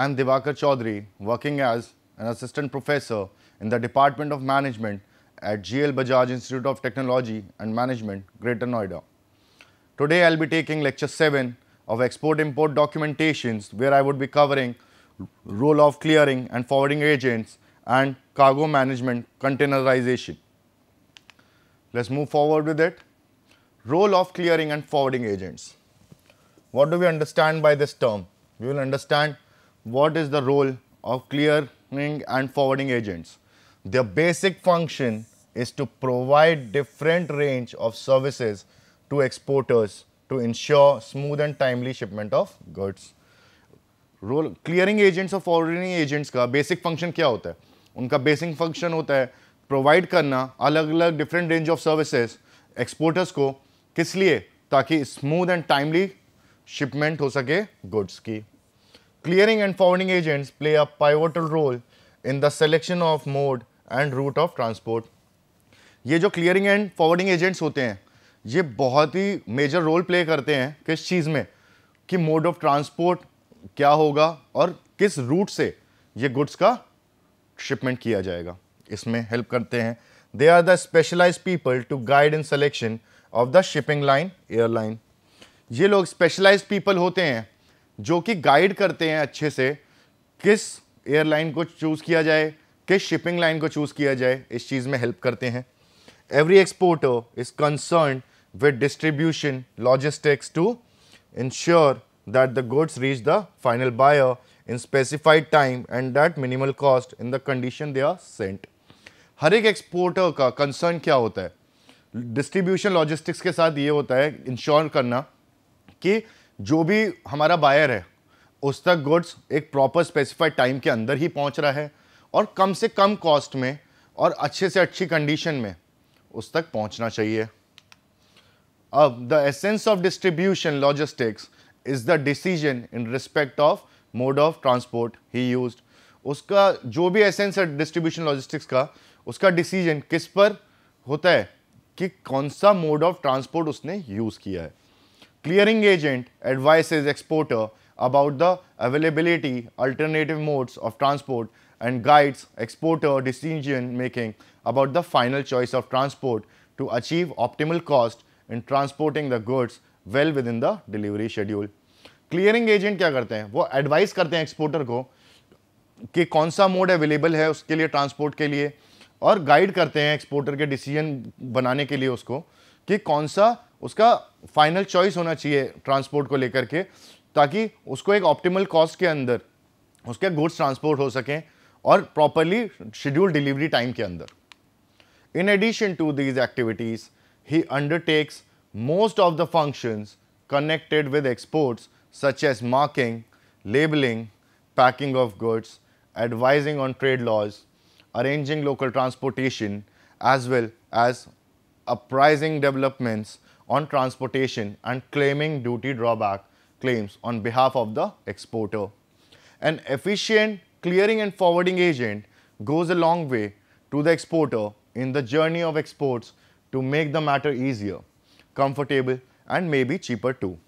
I am Divakar Chaudhary, working as an assistant professor in the Department of Management at GL Bajaj Institute of Technology and Management, Greater Noida. Today, I will be taking lecture 7 of export-import documentations where I would be covering role of clearing and forwarding agents and cargo management containerization. Let's move forward with it. Role of clearing and forwarding agents. What do we understand by this term? We will understand what is the role of clearing and forwarding agents? Their basic function is to provide different range of services to exporters to ensure smooth and timely shipment of goods. Role clearing agents or forwarding agents ka basic function kya hota hai? Unka basic function hota hai provide karna alag alag different range of services exporters ko kis liye? Taki smooth and timely shipment ho sake goods ki. Clearing and forwarding agents play a pivotal role in the selection of mode and route of transport. ये जो clearing and forwarding agents होते हैं ये बहुत ही major role play करते हैं किस चीज़ में कि mode of transport क्या होगा और किस route से ये goods का shipment किया जाएगा इसमें help करते हैं They are the specialized people to guide in selection of the shipping line airline. ये लोग specialized people होते हैं जो कि गाइड करते हैं अच्छे से किस एयरलाइन को चूज़ किया जाए किस शिपिंग लाइन को चूज़ किया जाए इस चीज़ में हेल्प करते हैं every exporter is concern with distribution logistics to ensure that the goods reach the final buyer in specified time and that minimal cost in the condition they are sent हर एक exporter का concern क्या होता है distribution logistics के साथ ये होता है इंश्योर करना कि जो भी हमारा बायर है उस तक गुड्स एक प्रॉपर स्पेसिफाइड टाइम के अंदर ही पहुंच रहा है और कम से कम कॉस्ट में और अच्छे से अच्छी कंडीशन में उस तक पहुंचना चाहिए अब the essence of distribution logistics is the decision in respect of mode of transport he use उसका जो भी एसेंस है डिस्ट्रीब्यूशन लॉजिस्टिक्स का उसका डिसीजन किस पर होता है कि कौन सा मोड ऑफ ट्रांसपोर्ट उसने यूज़ किया है Clearing agent advises exporter about the availability, alternative modes of transport and guides exporter decision making about the final choice of transport to achieve optimal cost in transporting the goods well within the delivery schedule. clearing agent kya karte hain wo advise karte hain exporter ko ki kaun sa mode available hai uske liye transport ke liye और guide करते हैं exporter के decision बनाने के लिए उसको कि कौन सा उसका फाइनल चॉइस होना चाहिए ट्रांसपोर्ट को लेकर के ताकि उसको एक ऑप्टिमल कॉस्ट के अंदर उसके गुड्स ट्रांसपोर्ट हो सकें और प्रॉपरली शेड्यूल डिलीवरी टाइम के अंदर in addition to these activities he undertakes most of the functions connected with exports such as marking labelling packing of goods advising on trade laws arranging local transportation as well as apprising developments on transportation and claiming duty drawback claims on behalf of the exporter. An efficient clearing and forwarding agent goes a long way to the exporter in the journey of exports to make the matter easier, comfortable and maybe cheaper too.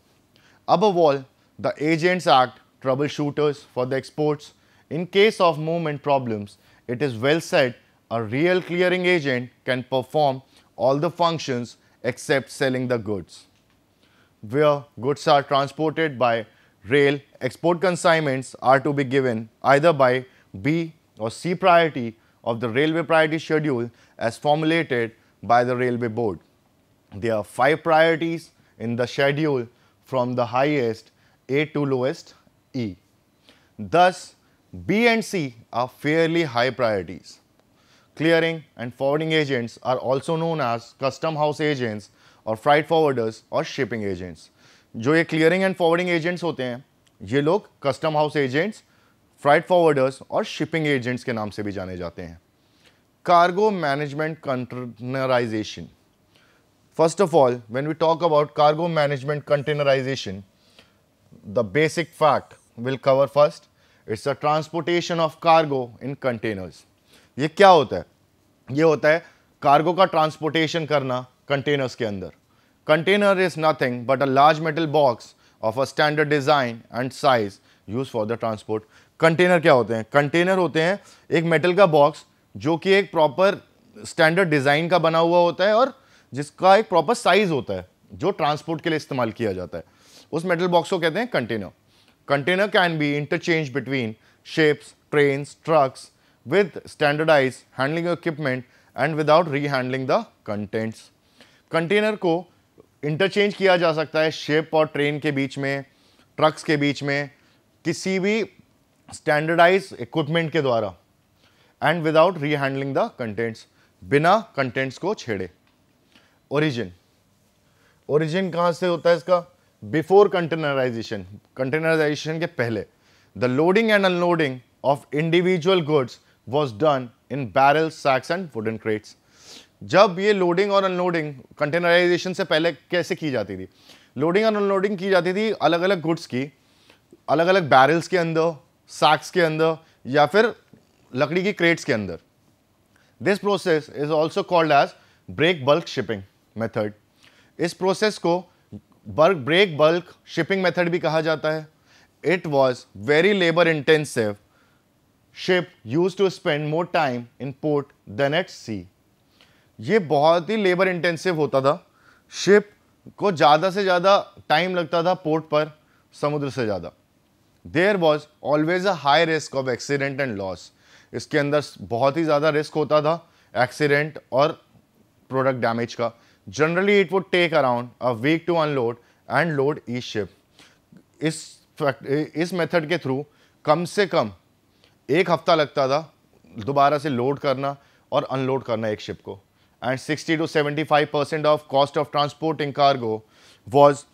Above all, the agents act troubleshooters for the exports. In case of movement problems, it is well said a real clearing agent can perform all the functions except selling the goods. Where goods are transported by rail, export consignments are to be given either by B or C priority of the railway priority schedule as formulated by the railway board. There are five priorities in the schedule from the highest A to lowest E. Thus, B and C are fairly high priorities. clearing and forwarding agents are also known as custom house agents और freight forwarders और shipping agents जो ये clearing and forwarding agents होते हैं ये लोग custom house agents freight forwarders और shipping agents के नाम से भी जाने जाते हैं cargo management containerisation first of all when we talk about cargo management containerisation the basic fact will cover first it's the transportation of cargo in containers ये क्या होता है ये होता है कार्गो का ट्रांसपोर्टेशन करना कंटेनर्स के अंदर container is nothing but a large metal box of a standard design and size use for the transport container क्या होते हैं कंटेनर होते हैं एक मेटल का बॉक्स जो कि एक प्रॉपर स्टैंडर्ड डिज़ाइन का बना हुआ होता है और जिसका एक प्रॉपर साइज होता है जो ट्रांसपोर्ट के लिए इस्तेमाल किया जाता है उस मेटल बॉक्स को कहते हैं container container can be interchange between ships trains trucks with standardized handling equipment and without rehandling the contents. Container को इंटरचेंज किया जा सकता है शिप और ट्रेन के बीच में ट्रक्स के बीच में किसी भी स्टैंडर्डाइज इक्विपमेंट के द्वारा and without rehandling the contents बिना कंटेंट्स को छेड़े ओरिजिन ओरिजिन कहाँ से होता है इसका बिफोर कंटेनराइजेशन कंटेनराइजेशन के पहले the loading and unloading of individual goods was done in barrel sacks and wooden crates जब ये लोडिंग और अनलोडिंग कंटेनराइजेशन से पहले कैसे की जाती थी लोडिंग और अनलोडिंग की जाती थी अलग अलग गुड्स की अलग अलग बैरल्स के अंदर सैक्स के अंदर या फिर लकड़ी की क्रेट्स के अंदर this process is also called as break bulk shipping method इस प्रोसेस को बर्क ब्रेक बल्क शिपिंग मेथड भी कहा जाता है it was very labour intensive ship use to spend more time in port than at sea ये बहुत ही labour intensive होता था शिप को ज़्यादा से ज़्यादा टाइम लगता था पोर्ट पर समुद्र से ज़्यादा there was always a high risk of accident and loss इसके अंदर बहुत ही ज़्यादा रिस्क होता था एक्सीडेंट और प्रोडक्ट डैमेज का generally it would take around a week to unload and load a ship इस इस मेथड के थ्रू कम से कम एक हफ़्ता लगता था दोबारा से लोड करना और अनलोड करना एक शिप को and 60 to 75 percent of cost of transporting cargo was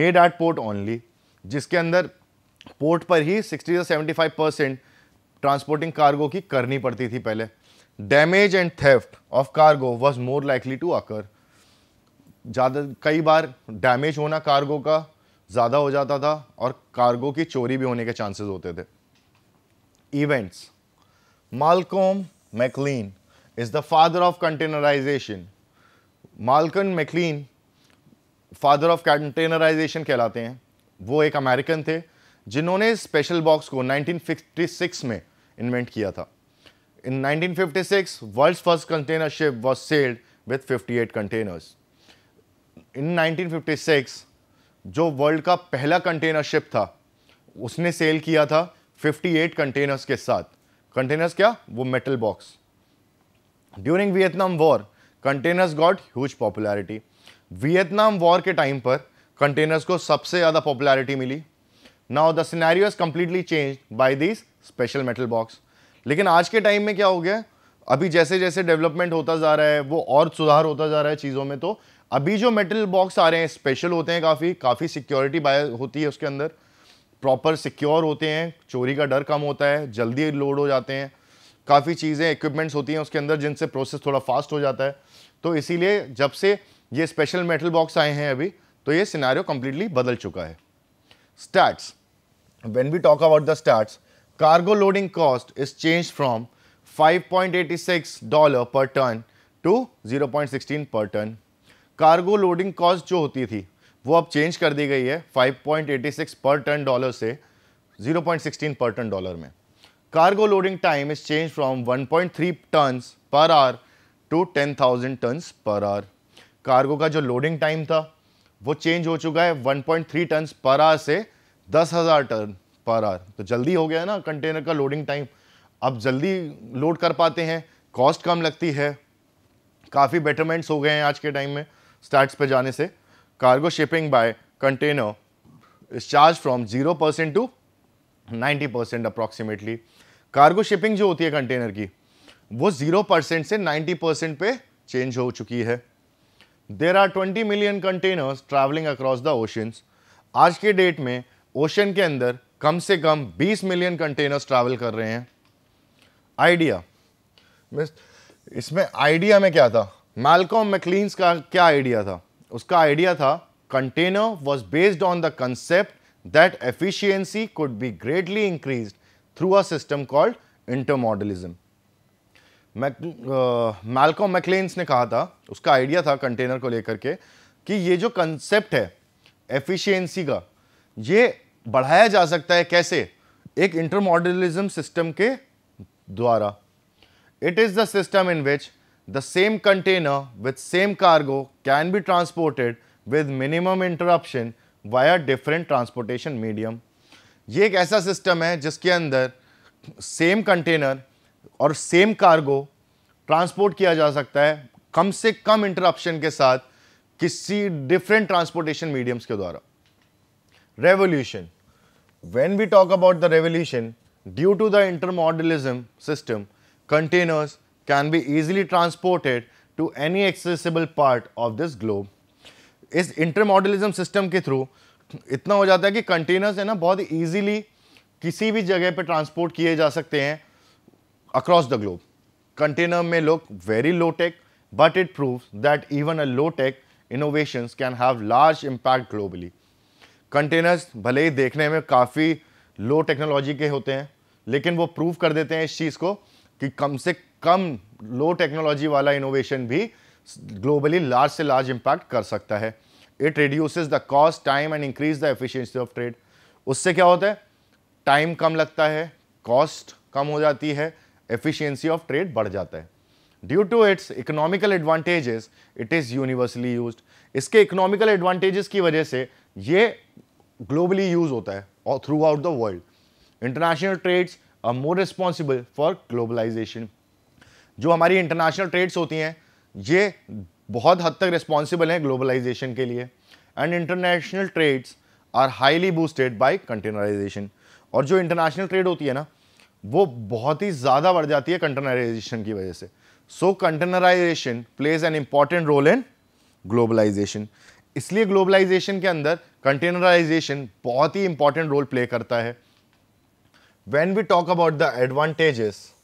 made at port only जिसके अंदर पोर्ट पर ही 60 टू 75 परसेंट ट्रांसपोर्टिंग कार्गो की करनी पड़ती थी पहले damage and theft of cargo was more likely to occur ज़्यादा कई बार डैमेज होना कार्गो का ज़्यादा हो जाता था और कार्गो की चोरी भी होने के चांसेस होते थे events. Malcolm McLean is the father of containerization. Malcolm McLean, father of containerisation कहलाते हैं वो एक अमेरिकन थे जिन्होंने स्पेशल बॉक्स को 1956 में इन्वेंट किया था in 1956 world's first container ship was sailed with 58 containers in 1956 जो वर्ल्ड का पहला कंटेनर शिप था उसने सेल किया था 58 कंटेनर्स के साथ कंटेनर्स क्या वो metal box during Vietnam war containers got huge popularity Vietnam war के टाइम पर कंटेनर्स को सबसे ज़्यादा पॉपुलैरिटी मिली now the scenario is completely change by this special metal box लेकिन आज के टाइम में क्या हो गया अभी जैसे जैसे डेवलपमेंट होता जा रहा है वो और सुधार होता जा रहा है चीज़ों में तो अभी जो मेटल बॉक्स आ रहे हैं स्पेशल होते हैं काफ़ी काफ़ी सिक्योरिटी बाय होती है उसके अंदर प्रॉपर सिक्योर होते हैं चोरी का डर कम होता है जल्दी लोड हो जाते हैं काफ़ी चीज़ें इक्विपमेंट्स होती हैं उसके अंदर जिनसे प्रोसेस थोड़ा फास्ट हो जाता है तो इसीलिए जब से ये स्पेशल मेटल बॉक्स आए हैं अभी तो ये सिनारियो कम्प्लीटली बदल चुका है stats when we talk about the stats cargo loading cost is change from $5.86 per ton to 0.16 per ton cargo loading cost जो होती थी वो अब चेंज कर दी गई है 5.86 पर टन डॉलर से 0.16 पर टन डॉलर में cargo loading time is change from 1.3 ton per hour to 10,000 tons per are cargo का जो लोडिंग टाइम था वो चेंज हो चुका है 1.3 टन पर आर से 10,000 टन पर आर तो जल्दी हो गया ना कंटेनर का लोडिंग टाइम अब जल्दी लोड कर पाते हैं कॉस्ट कम लगती है काफ़ी बेटरमेंट्स हो गए हैं आज के टाइम में स्टार्ट्स पे जाने से cargo shipping by container is charged from 0% to 90% approximately. Cargo shipping जो होती है कंटेनर की वो 0% से 90% पे चेंज हो चुकी है there are 20 million containers travelling across the oceans आज के डेट में ओशन के अंदर कम से कम 20 मिलियन कंटेनर्स ट्रैवल कर रहे हैं आइडिया इसमें आइडिया में क्या था मालकॉम मैकलीन्स का क्या आइडिया था उसका आइडिया था container was based on the concept that efficiency could be greatly increase through a system called intermodalism. Malcolm McLean's uh, ने कहा था उसका आइडिया था कंटेनर को लेकर के कि ये जो कंसेप्ट है एफिशिएंसी का ये बढ़ाया जा सकता है कैसे एक इंटरमॉडलिज्म सिस्टम के द्वारा it is the system in which the same container with same cargo can be transported with minimum interruption via different transportation medium. ये एक ऐसा सिस्टम है जिसके अंदर सेम कंटेनर और सेम कार्गो ट्रांसपोर्ट किया जा सकता है कम से कम इंटरप्शन के साथ किसी डिफरेंट ट्रांसपोर्टेशन मीडियम्स के द्वारा revolution when we talk about the revolution due to the intermodalism system containers can be easily transported to any accessible part of this globe इस इंटर मॉडलिज्म सिस्टम के through इतना हो जाता है कि containers है ना बहुत ईजिली किसी भी जगह पर ट्रांसपोर्ट किए जा सकते हैं अक्रॉस द ग्लोब कंटेनर में लोग very low tech but it prove that even a low tech innovations can have large impact globally containers भले ही देखने में काफ़ी लो टेक्नोलॉजी के होते हैं लेकिन वो प्रूव कर देते हैं इस चीज़ को कि कम से कम लो टेक्नोलॉजी वाला इनोवेशन भी ग्लोबली लार्ज से लार्ज इम्पैक्ट कर सकता है it reduces the cost time and increase the efficiency of trade उससे क्या होता है टाइम कम लगता है कॉस्ट कम हो जाती है एफिशिएंसी ऑफ ट्रेड बढ़ जाता है due to its economical advantages it is universally use इसके इकोनॉमिकल एडवांटेजेस की वजह से ये ग्लोबली यूज होता है और throughout the world international trades और मोर रिस्पॉन्सिबल फॉर ग्लोबलाइजेशन जो हमारी इंटरनेशनल ट्रेड्स होती हैं ये बहुत हद तक रिस्पॉन्सिबल हैं ग्लोबलाइजेशन के लिए and international trades are highly boosted by containerisation और जो इंटरनेशनल ट्रेड होती है ना वो बहुत ही ज़्यादा बढ़ जाती है कंटेनराइजेशन की वजह से so containerisation plays an important role in globalisation इसलिए ग्लोबलाइजेशन के अंदर कंटेनराइजेशन बहुत ही इंपॉर्टेंट रोल प्ले करता है when we talk about the advantages,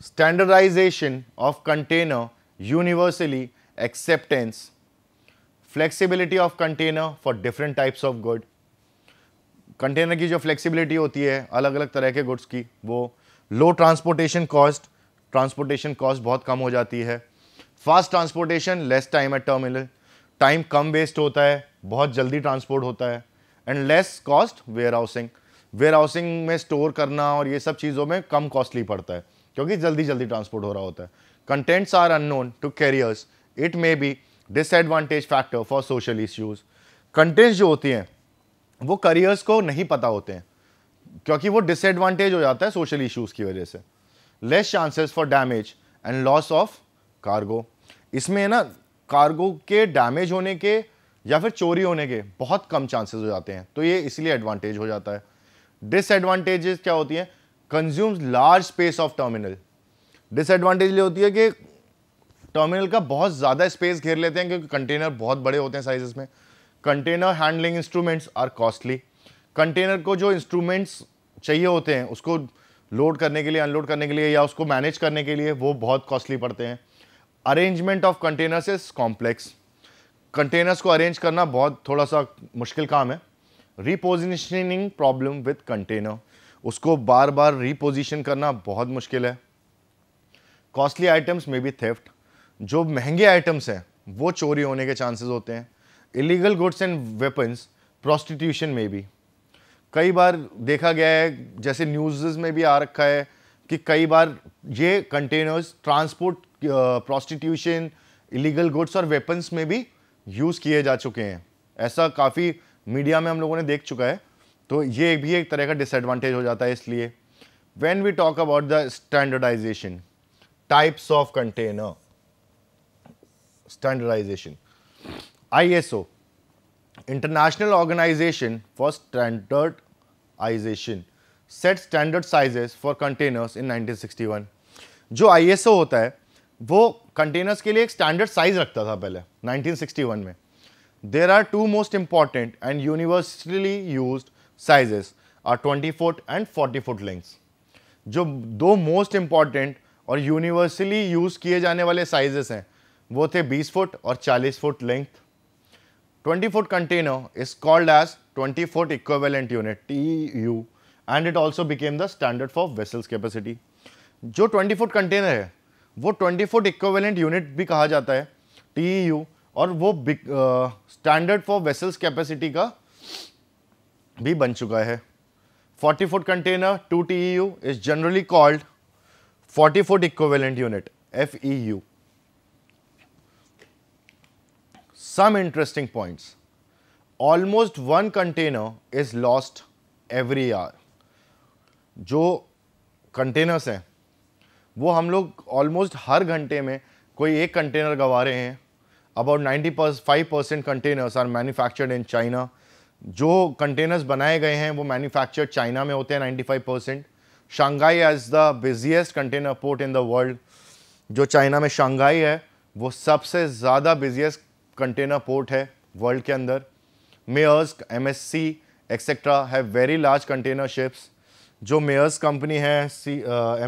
standardization of container universally acceptance, flexibility of container for different types of good. Container की जो flexibility होती है अलग अलग तरह के गुड्स की वो low transportation cost transportation cost बहुत कम हो जाती है fast transportation less time at terminal time कम वेस्ट होता है बहुत जल्दी ट्रांसपोर्ट होता है and less cost warehousing warehousing में स्टोर करना और ये सब चीज़ों में कम कॉस्टली पड़ता है क्योंकि जल्दी जल्दी ट्रांसपोर्ट हो रहा होता है contents are unknown to carriers it may be disadvantage factor for social issues contents जो होती हैं वो करियर्स को नहीं पता होते हैं क्योंकि वो डिसएडवांटेज हो जाता है सोशल इश्यूज़ की वजह से less chances for damage and loss of cargo इसमें ना कार्गो के डैमेज होने के या फिर चोरी होने के बहुत कम चांसेस हो जाते हैं तो ये इसलिए एडवांटेज हो जाता है डिसएडवांटेजेस क्या होती है consumes large space of terminal disadvantage ये होती है कि टर्मिनल का बहुत ज़्यादा स्पेस घेर लेते हैं क्योंकि कंटेनर बहुत बड़े होते हैं साइजेस में container handling instruments are costly container को जो इंस्ट्रूमेंट्स चाहिए होते हैं उसको लोड करने के लिए अनलोड करने के लिए या उसको मैनेज करने के लिए वो बहुत कॉस्टली पड़ते हैं arrangement of containers is complex containers को अरेंज करना बहुत थोड़ा सा मुश्किल काम है रिपोजिशनिंग प्रॉब्लम विथ कंटेनर उसको बार बार रिपोजिशन करना बहुत मुश्किल है कॉस्टली आइटम्स में भी थेफ्ट जो महंगे आइटम्स हैं वो चोरी होने के चांसेस होते हैं illegal goods and weapons prostitution में भी कई बार देखा गया है जैसे न्यूज़ में भी आ रखा है कि कई बार ये containers transport prostitution illegal goods और वेपन्स में भी यूज़ किए जा चुके हैं ऐसा काफ़ी मीडिया में हम लोगों ने देख चुका है तो ये भी एक तरह का डिसएडवांटेज हो जाता है इसलिए when we talk about the standardization types of container standardization I S O international organization for standardization set standard sizes for containers in 1961 जो आई एस ओ होता है वो कंटेनर्स के लिए एक स्टैंडर्ड साइज रखता था पहले 1961 में there are two most important and universally use sizes are twenty foot and forty foot lengths जो दो मोस्ट इंपॉर्टेंट और यूनिवर्सली यूज किए जाने वाले साइजेस हैं वो थे 20 फुट और 40 foot length 20 foot container is called as 20 foot equivalent unit T U and it also became the standard for vessels capacity जो 20 फुट कंटेनर है वो 20 फुट इक्वेलेंट यूनिट भी कहा जाता है टी यू e और वो big standard for vessels capacity का भी बन चुका है 40 foot container 2 T E U is generally called 40 foot equivalent unit F E U some interesting points almost one container is lost every year जो containers हैं वो हम लोग ऑलमोस्ट हर घंटे में कोई एक कंटेनर गवा रहे हैं about ninety five percent containers are manufactured in China जो कंटेनर्स बनाए गए हैं वो मैन्युफैक्चर चाइना में होते हैं ninety five percent Shanghai as the busiest container port in the world जो चाइना में शंघाई है वो सबसे ज़्यादा बिजिएस्ट कंटेनर पोर्ट है वर्ल्ड के अंदर Maersk M S C etcetera है वेरी लार्ज कंटेनर शिप्स जो मेयर्स कंपनी है सी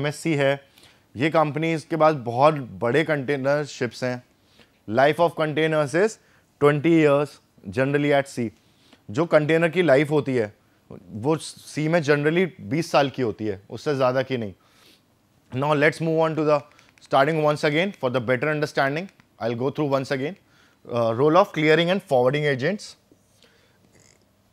एम एस सी है ये कंपनीज के पास बहुत बड़े कंटेनर शिप्स हैं Life of containers is 20 years generally at sea. Jo container ki life hoti hai, wo sea mein generally 20 hoti hai. Usse है ki nahi. Now let's move on to the starting once again for the better understanding I will go through once again uh, role of clearing and forwarding agents.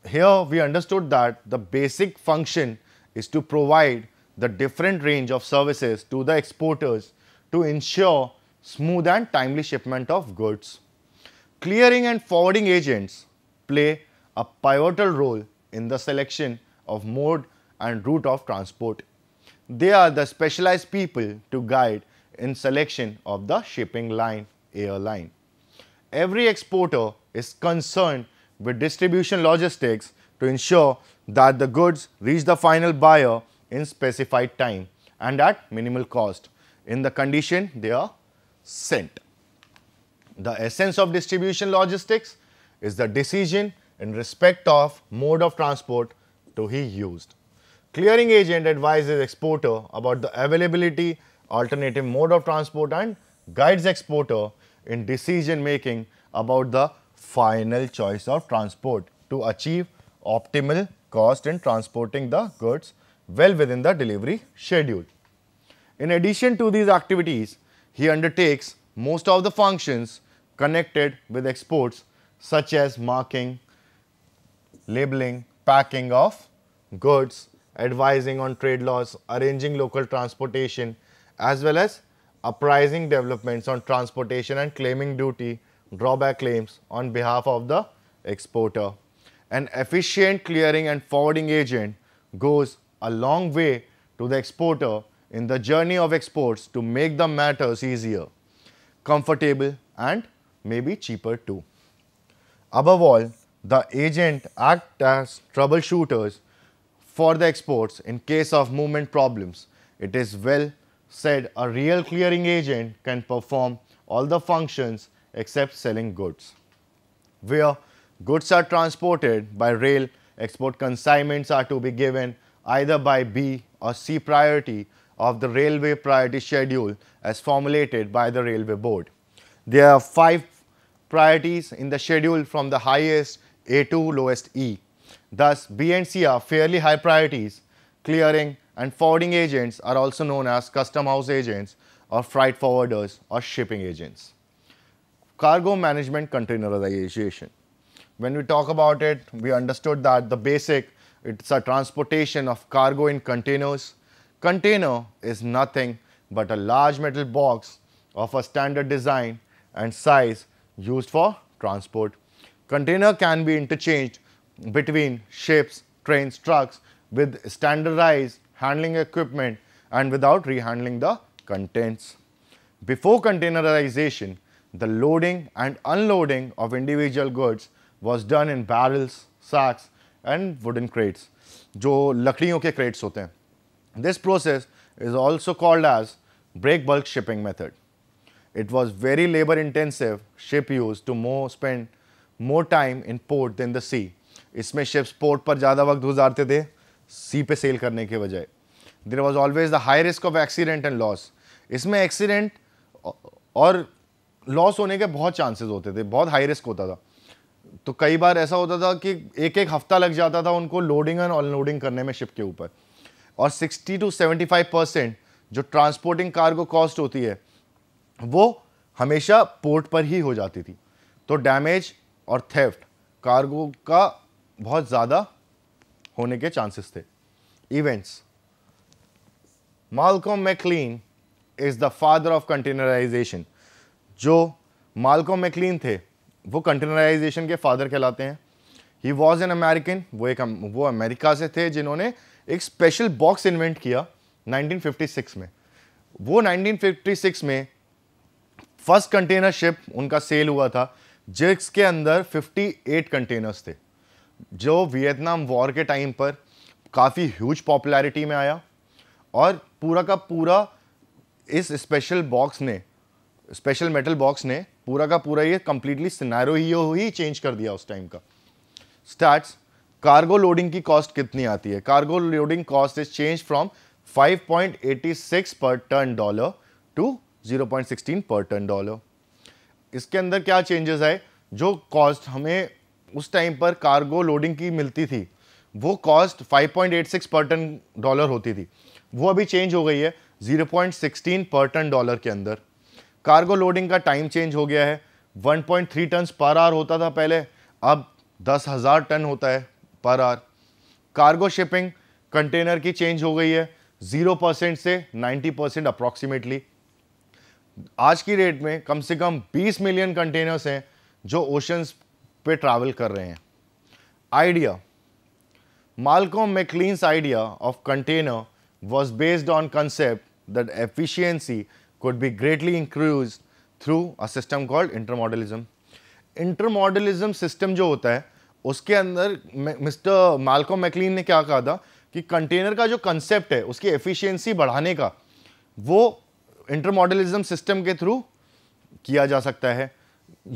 Here we understood that the basic function is to provide the different range of services to the exporters to ensure smooth and timely shipment of goods. Clearing and forwarding agents play a pivotal role in the selection of mode and route of transport. They are the specialized people to guide in selection of the shipping line, airline. Every exporter is concerned with distribution logistics to ensure that the goods reach the final buyer in specified time and at minimal cost in the condition they are Sent. The essence of distribution logistics is the decision in respect of mode of transport to be used. Clearing agent advises exporter about the availability, alternative mode of transport and guides exporter in decision making about the final choice of transport to achieve optimal cost in transporting the goods well within the delivery schedule. In addition to these activities, he undertakes most of the functions connected with exports such as marking, labeling, packing of goods, advising on trade laws, arranging local transportation as well as apprising developments on transportation and claiming duty, drawback claims on behalf of the exporter. An efficient clearing and forwarding agent goes a long way to the exporter in the journey of exports to make the matters easier, comfortable and maybe cheaper too. Above all, the agent act as troubleshooters for the exports in case of movement problems. It is well said a real clearing agent can perform all the functions except selling goods. Where goods are transported by rail, export consignments are to be given either by B or C priority of the railway priority schedule as formulated by the railway board. There are five priorities in the schedule from the highest A to lowest E. Thus, B and C are fairly high priorities. Clearing and forwarding agents are also known as custom house agents or freight forwarders or shipping agents. Cargo management containerization. When we talk about it, we understood that the basic, it's a transportation of cargo in containers Container is nothing but a large metal box of a standard design and size used for transport. Container can be interchanged between ships, trains, trucks with standardized handling equipment and without rehandling the contents. Before containerization, the loading and unloading of individual goods was done in barrels, sacks and wooden crates, जो लकड़ियों के crates होते हैं This process is also called as break bulk shipping method. It was very labor intensive ship used to more spend more time in port than the sea. इसमें ships port पर ज़्यादा वक्त गुजारते थे sea पे sail करने के बजाय There was always the high risk of accident and loss. इसमें accident और loss होने के बहुत chances होते थे बहुत high risk होता था तो कई बार ऐसा होता था कि एक एक हफ्ता लग जाता था उनको लोडिंग एंड अनलोडिंग करने में शिप के ऊपर और 60 टू 75 परसेंट जो ट्रांसपोर्टिंग कार्गो कॉस्ट होती है वो हमेशा पोर्ट पर ही हो जाती थी तो डैमेज और थेफ्ट कार्गो का बहुत ज़्यादा होने के चांसेस थे events Malcolm McLean is the father of containerization जो मालकोम मैकलीन थे वो कंटेनराइजेशन के फादर कहलाते हैं ही वॉज एन अमेरिकन वो एक वो अमेरिका से थे जिन्होंने एक स्पेशल बॉक्स इन्वेंट किया 1956 में वो 1956 में फर्स्ट कंटेनर शिप उनका सेल हुआ था जिसके अंदर 58 कंटेनर्स थे जो वियतनाम वॉर के टाइम पर काफ़ी ह्यूज पॉपुलैरिटी में आया और पूरा का पूरा इस स्पेशल बॉक्स ने स्पेशल मेटल बॉक्स ने पूरा का पूरा ये कंप्लीटली सिनारो ही चेंज कर दिया उस टाइम का स्टार्ट्स कार्गो लोडिंग की कॉस्ट कितनी आती है cargo loading cost is change from 5.86 per ton dollar to 0.16 per ton dollar इसके अंदर क्या चेंजेस आए जो कॉस्ट हमें उस टाइम पर कार्गो लोडिंग की मिलती थी वो कॉस्ट 5.86 पर टन डॉलर होती थी वो अभी चेंज हो गई है 0.16 पर टन डॉलर के अंदर कार्गो लोडिंग का टाइम चेंज हो गया है 1.3 टन पर आवर होता था पहले अब दस हज़ार टन होता है पर आर कार्गो शिपिंग कंटेनर की चेंज हो गई है ज़ीरो परसेंट से नाइन्टी परसेंट अप्रॉक्सीमेटली आज की रेट में कम से कम बीस मिलियन कंटेनर्स हैं जो ओशंस पे ट्रैवल कर रहे हैं idea Malcolm McLean's idea of container was based on concept that efficiency could be greatly increased through a system called intermodalism. Intermodalism system जो होता है उसके अंदर मिस्टर मालको मैकलिन ने क्या कहा था कि कंटेनर का जो कंसेप्ट है उसकी एफिशिएंसी बढ़ाने का वो इंटरमॉडलिज्म सिस्टम के थ्रू किया जा सकता है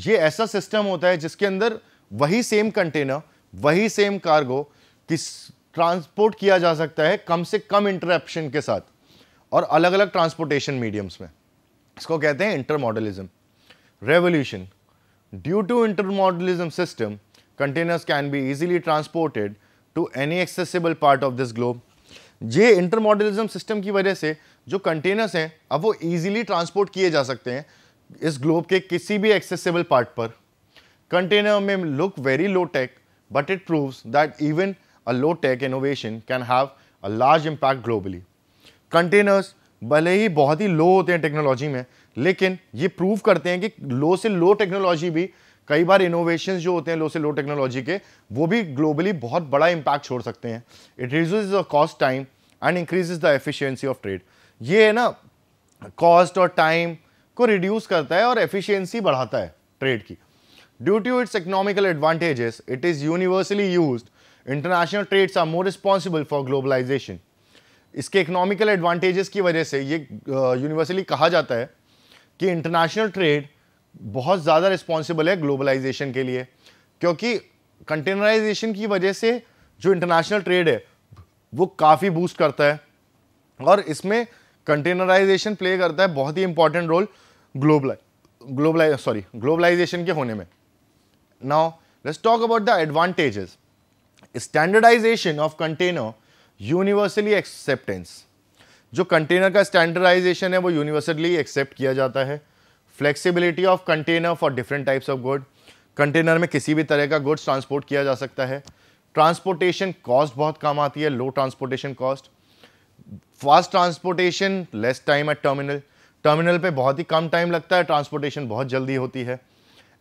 ये ऐसा सिस्टम होता है जिसके अंदर वही सेम कंटेनर वही सेम कार्गो किस ट्रांसपोर्ट किया जा सकता है कम से कम इंटरप्शन के साथ और अलग अलग ट्रांसपोर्टेशन मीडियम्स में इसको कहते हैं intermodalism revolution due to intermodalism system containers can be easily transported to any accessible part of this globe. ये इंटरमॉडलिज्म सिस्टम की वजह से जो कंटेनर्स हैं अब वो इजीली ट्रांसपोर्ट किए जा सकते हैं इस ग्लोब के किसी भी एक्सेसिबल पार्ट पर कंटेनर में look very low tech but it proves that even a low tech innovation can have a large impact globally containers भले ही बहुत ही लो होते हैं टेक्नोलॉजी में लेकिन ये प्रूव करते हैं कि लो से लो टेक्नोलॉजी भी कई बार इनोवेशन जो होते हैं लो से लो टेक्नोलॉजी के वो भी ग्लोबली बहुत बड़ा इम्पैक्ट छोड़ सकते हैं it reduce the cost time and increase the efficiency of trade ये है ना कॉस्ट और टाइम को रिड्यूस करता है और एफिशियंसी बढ़ाता है ट्रेड की due to its economical advantages it is universally use international trades are more responsible for globalization इसके इकोनॉमिकल एडवांटेजेस की वजह से ये यूनिवर्सली uh, कहा जाता है कि इंटरनेशनल ट्रेड बहुत ज़्यादा रिस्पॉन्सिबल है ग्लोबलाइजेशन के लिए क्योंकि कंटेनराइजेशन की वजह से जो इंटरनेशनल ट्रेड है वो काफ़ी बूस्ट करता है और इसमें कंटेनराइजेशन प्ले करता है बहुत ही important role globali globali sorry globalization के होने में now let's talk about the advantages standardization of container universally acceptance जो कंटेनर का स्टैंडर्डाइजेशन है वो यूनिवर्सली एक्सेप्ट किया जाता है flexibility of container for different types of good container में किसी भी तरह का गुड्स ट्रांसपोर्ट किया जा सकता है ट्रांसपोर्टेशन कॉस्ट बहुत कम आती है low transportation cost fast transportation less time at terminal terminal पे बहुत ही कम टाइम लगता है ट्रांसपोर्टेशन बहुत जल्दी होती है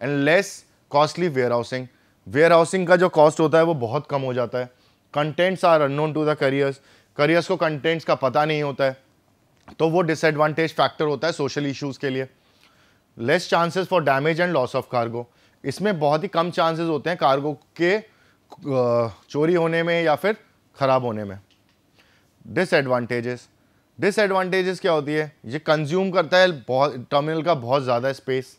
and less costly warehousing warehousing का जो कॉस्ट होता है वो बहुत कम हो जाता है contents are unknown to the carriers carriers को कंटेंट्स का पता नहीं होता है तो वो डिसएडवांटेज फैक्टर होता है सोशल इश्यूज़ के लिए less chances for damage and loss of cargo इसमें बहुत ही कम चांसेस होते हैं कार्गो के चोरी होने में या फिर ख़राब होने में डिसएडवांटेजेस डिसएडवांटेजेस क्या होती है ये कंज्यूम करता है बहुत टर्मिनल का बहुत ज़्यादा space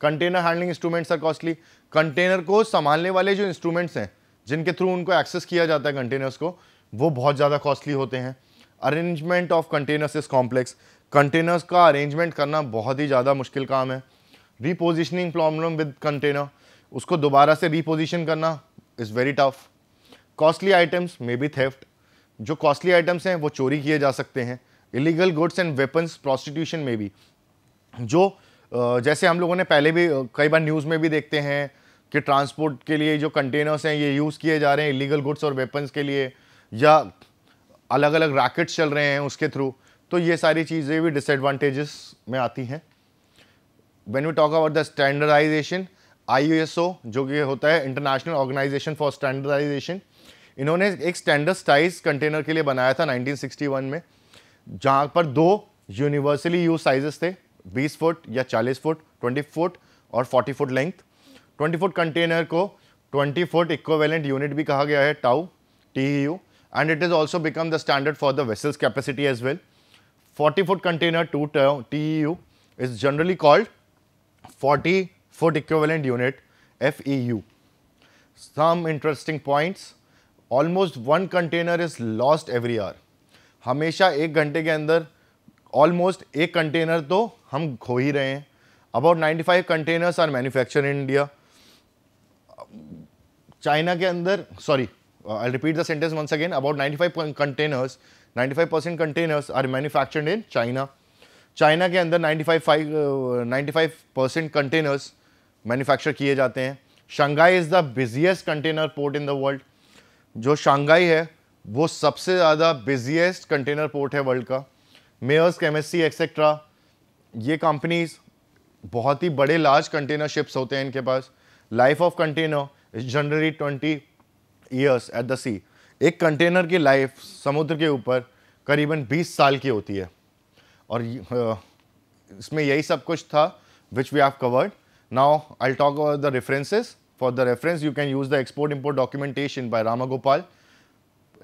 container handling instruments are costly container को संभालने वाले जो इंस्ट्रूमेंट्स हैं जिनके थ्रू उनको एक्सेस किया जाता है कंटेनर्स को वो बहुत ज़्यादा कॉस्टली होते हैं arrangement of containers is complex containers का अरेंजमेंट करना बहुत ही ज़्यादा मुश्किल काम है रीपोजिशनिंग प्रॉब्लम विद कंटेनर उसको दोबारा से रीपोजिशन करना is very tough costly items may be theft जो कॉस्टली आइटम्स हैं वो चोरी किए जा सकते हैं illegal goods and weapons prostitution में भी जो जैसे हम लोगों ने पहले भी कई बार न्यूज़ में भी देखते हैं कि ट्रांसपोर्ट के लिए जो कंटेनर्स हैं ये यूज़ किए जा रहे हैं इलीगल गुड्स और वेपन्स के लिए या अलग अलग रैकेट्स चल रहे हैं उसके थ्रू तो ये सारी चीज़ें भी डिसएडवांटेजेस में आती हैं when you talk about the standardization I जो कि होता है इंटरनेशनल ऑर्गेनाइजेशन फॉर स्टैंडर्डाइजेशन इन्होंने एक स्टैंडर्डाइज कंटेनर के लिए बनाया था 1961 में जहाँ पर दो यूनिवर्सली यूज साइजेस थे 20 फुट या 40 फुट 20 फुट और 40 फुट लेंथ 20 फुट कंटेनर को 20 फुट इक्वेलेंट यूनिट भी कहा गया है टाउ T U and it is also become the standard for the vessels capacity as well 40 foot container 2 TEU is generally called 40 foot equivalent unit FEU. Some interesting points almost one container is lost every hour. हमेशा एक घंटे के अंदर almost एक container तो हम खो ही रहे हैं About 95 containers are manufactured in India. China के अंदर sorry I'll repeat the sentence once again. About 95 containers 95% percent containers are manufactured in China China के अंदर 95 परसेंट कंटेनर्स मैन्युफैक्चर किए जाते हैं Shanghai is the busiest container port in the world जो Shanghai है वो सबसे ज़्यादा बिजिएस्ट कंटेनर पोर्ट है वर्ल्ड का मेयर्स केमेस्सी एक्सेट्रा ये कंपनीज बहुत ही बड़े लार्ज कंटेनर शिप्स होते हैं इनके पास life of container is generally twenty years at the sea एक कंटेनर की लाइफ समुद्र के ऊपर करीबन 20 साल की होती है और इसमें यही सब कुछ था which we have covered now I talk the references for the reference you can use the export import documentation by Ramagopal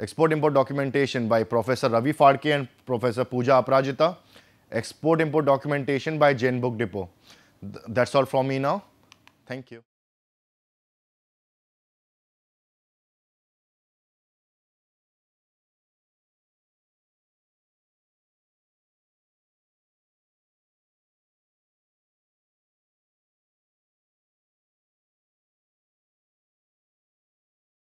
export import documentation by professor Ravi Phadke and professor Pooja Aparajita export import documentation by Jain book depot that's all from me now thank you